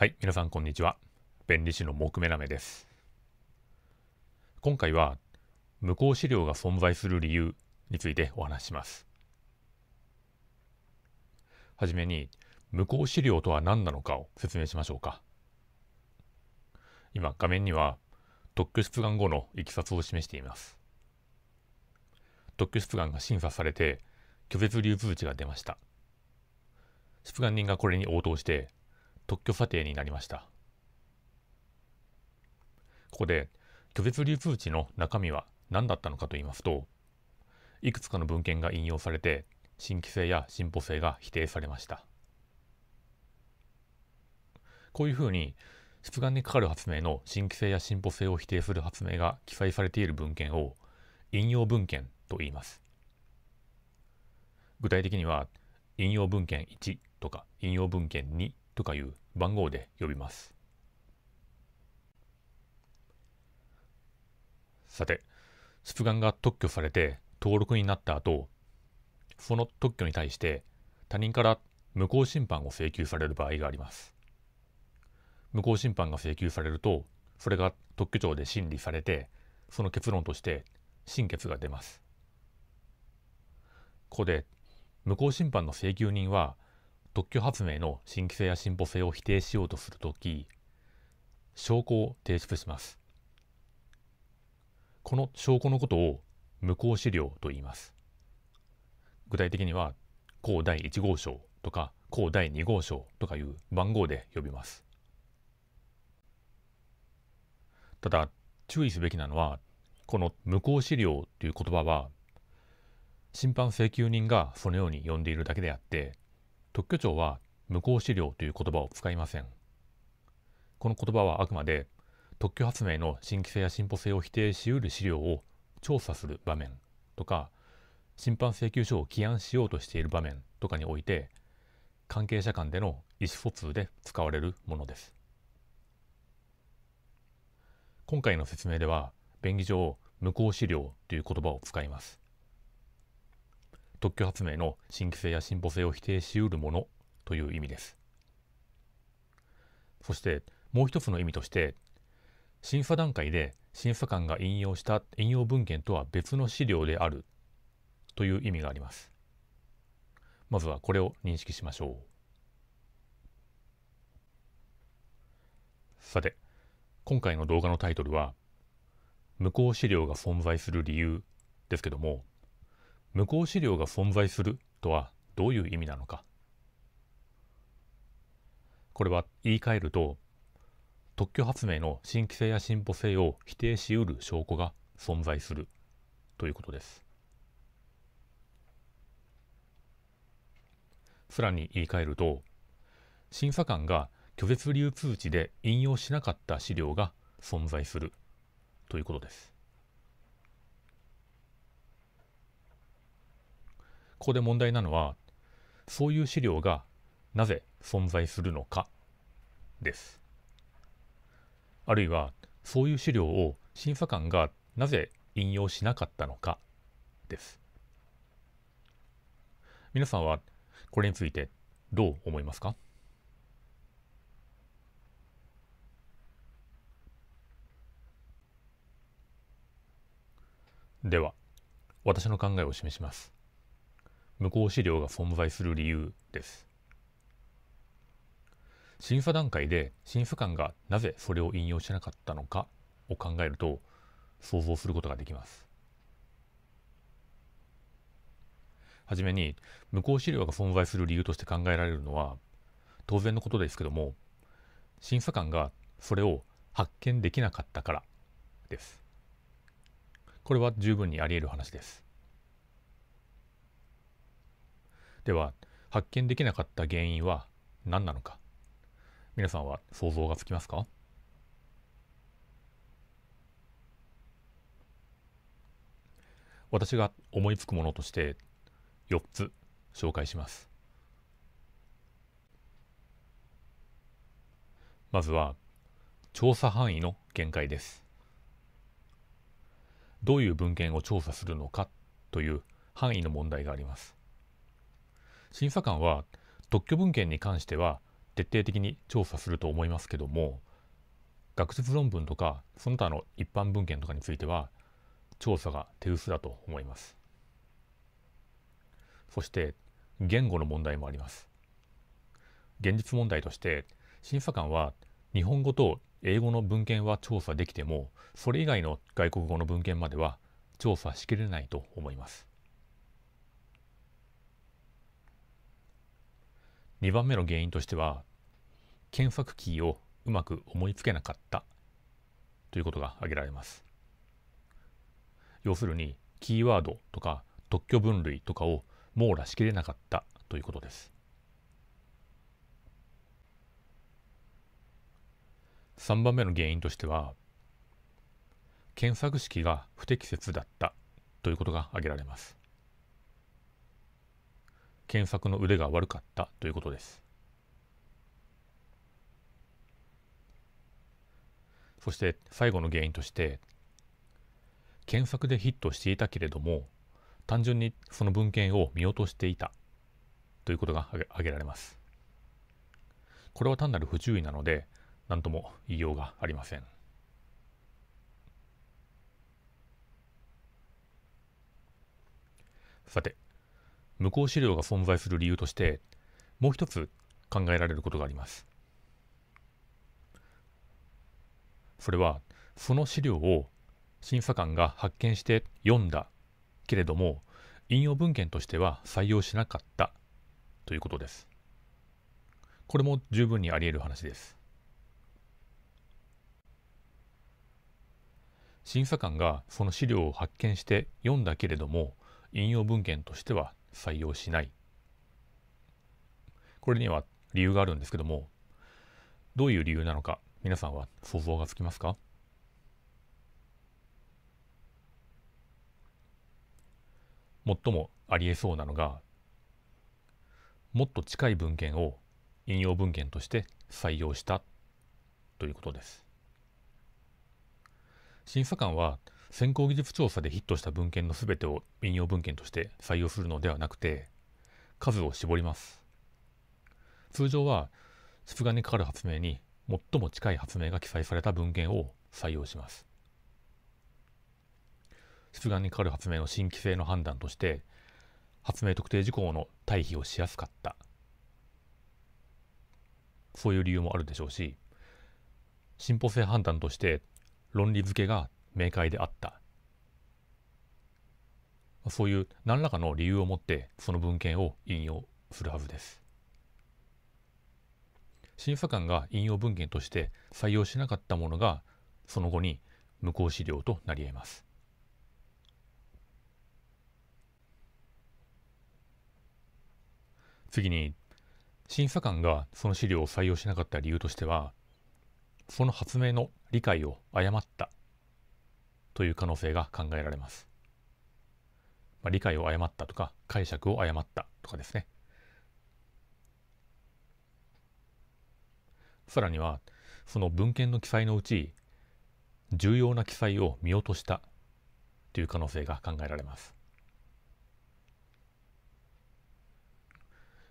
はい皆さんこんにちは弁理士の木目なめです今回は無効資料が存在する理由についてお話しますはじめに無効資料とは何なのかを説明しましょうか今画面には特許出願後のいきさつを示しています特許出願が審査されて拒絶流通値が出ました出願人がこれに応答して特許査定になりました。ここで、拒絶流通値の中身は何だったのかと言いますと、いくつかの文献が引用されて、新規性や進歩性が否定されました。こういうふうに、出願にかかる発明の新規性や進歩性を否定する発明が記載されている文献を引用文献と言います。具体的には、引用文献1とか引用文献2とかいう番号で呼びますさてスプガンが特許されて登録になった後その特許に対して他人から無効審判を請求される場合があります無効審判が請求されるとそれが特許庁で審理されてその結論として審決が出ますここで無効審判の請求人は特許発明の新規性や進歩性を否定しようとするとき証拠を提出しますこの証拠のことを無効資料と言います具体的には項第1号証とか項第2号証とかいう番号で呼びますただ注意すべきなのはこの無効資料という言葉は審判請求人がそのように呼んでいるだけであって特許庁は無効資料という言葉を使いません。この言葉はあくまで特許発明の新規性や進歩性を否定しうる資料を調査する場面とか審判請求書を起案しようとしている場面とかにおいて関係者間での意思疎通で使われるものです。今回の説明では便宜上無効資料という言葉を使います。特許発明の新規性や進歩性を否定しうるものという意味です。そしてもう一つの意味として審査段階で審査官が引用した引用文献とは別の資料であるという意味があります。まずはこれを認識しましょう。さて今回の動画のタイトルは「無効資料が存在する理由」ですけども無効資料が存在するとはどういう意味なのかこれは言い換えると特許発明の新規性や進歩性を否定しうる証拠が存在するということですさらに言い換えると審査官が拒絶流通知で引用しなかった資料が存在するということですここで問題なのはそういう資料がなぜ存在するのかですあるいはそういう資料を審査官がなぜ引用しなかったのかです皆さんはこれについてどう思いますかでは私の考えを示します無効資料が存在する理由です。審査段階で審査官がなぜそれを引用しなかったのかを考えると想像することができます。はじめに無効資料が存在する理由として考えられるのは当然のことですけども審査官がそれを発見できなかったからです。これは十分にあり得る話です。では発見できなかった原因は何なのか皆さんは想像がつきますか私が思いつくものとして4つ紹介しますまずは調査範囲の限界ですどういう文献を調査するのかという範囲の問題があります審査官は特許文献に関しては徹底的に調査すると思いますけども学術論文とかその他の一般文献とかについては調査が手薄だと思いますそして言語の問題もあります現実問題として審査官は日本語と英語の文献は調査できてもそれ以外の外国語の文献までは調査しきれないと思います2番目の原因としては検索キーをうまく思いつけなかったということが挙げられます。要するにキーワードとか特許分類とかを網羅しきれなかったということです。3番目の原因としては検索式が不適切だったということが挙げられます。検索の腕が悪かったということです。そして最後の原因として検索でヒットしていたけれども単純にその文献を見落としていたということが挙げられます。これは単なる不注意なので何とも言いようがありません。さて無効資料が存在する理由としてもう一つ考えられることがあります。それはその資料を審査官が発見して読んだけれども引用文献としては採用しなかったということです。これも十分にあり得る話です。審査官がその資料を発見して読んだけれども引用文献としては採用しないこれには理由があるんですけどもどういう理由なのか皆さんは想像がつきますか最もありえそうなのがもっと近い文献を引用文献として採用したということです審査官は先行技術調査でヒットした文献の全てを引用文献として採用するのではなくて数を絞ります通常は出願にかかる発明に最も近い発明が記載された文献を採用します出願にかかる発明の新規性の判断として発明特定事項の対比をしやすかったそういう理由もあるでしょうし進歩性判断として論理付けが明快であった。そういう何らかの理由を持ってその文献を引用するはずです。審査官が引用文献として採用しなかったものがその後に無効資料となり得ます。次に審査官がその資料を採用しなかった理由としてはその発明の理解を誤ったという可能性が考えられます。まあ、理解を誤ったとか解釈を誤ったとかですね。さらにはその文献の記載のうち重要な記載を見落としたという可能性が考えられます。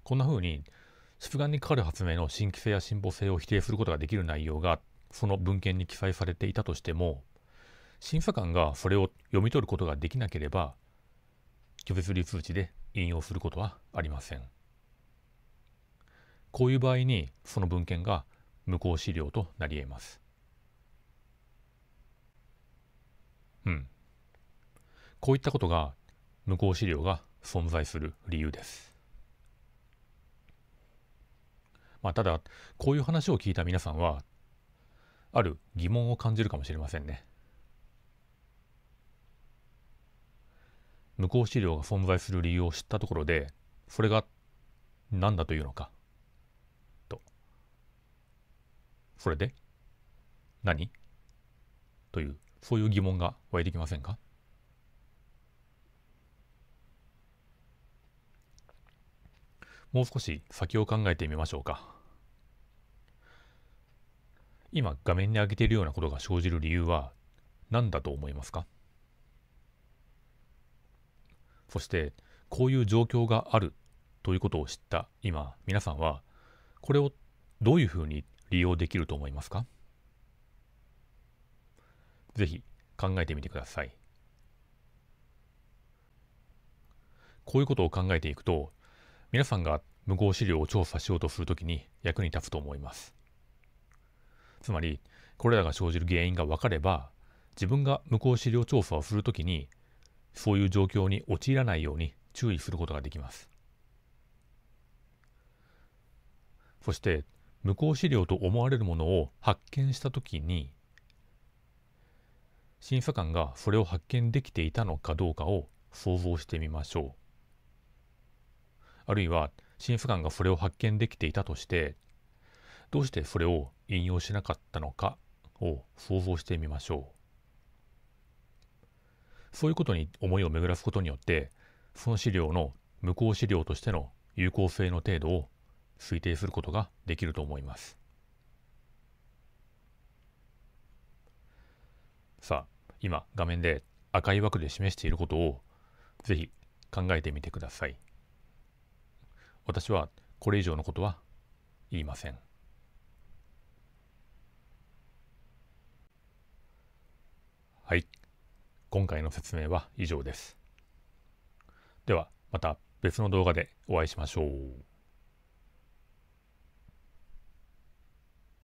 こんなふうに出願にかかる発明の新規性や進歩性を否定することができる内容がその文献に記載されていたとしても審査官がそれを読み取ることができなければ拒絶流通知で引用することはありません。こういう場合にその文献が無効資料となり得ます。うん。こういったことが無効資料が存在する理由です。まあ、ただこういう話を聞いた皆さんはある疑問を感じるかもしれませんね。無効資料が存在する理由を知ったところでそれが何だというのかとそれで何というそういう疑問が湧いてきませんかもう少し先を考えてみましょうか今画面に上げているようなことが生じる理由は何だと思いますかそしてこういう状況があるということを知った今皆さんはこれをどういうふうに利用できると思いますかぜひ考えてみてください。こういうことを考えていくと皆さんが無効資料を調査しようとするときに役に立つと思います。つまりこれらが生じる原因が分かれば自分が無効資料調査をするときにそういう状況に陥らないように注意することができます。そして無効資料と思われるものを発見したときに審査官がそれを発見できていたのかどうかを想像してみましょう。あるいは審査官がそれを発見できていたとしてどうしてそれを引用しなかったのかを想像してみましょう。そういうことに思いを巡らすことによってその資料の無効資料としての有効性の程度を推定することができると思います。さあ今画面で赤い枠で示していることをぜひ考えてみてください。私はこれ以上のことは言いません。はい。今回の説明は以上です。ではまた別の動画でお会いしましょう。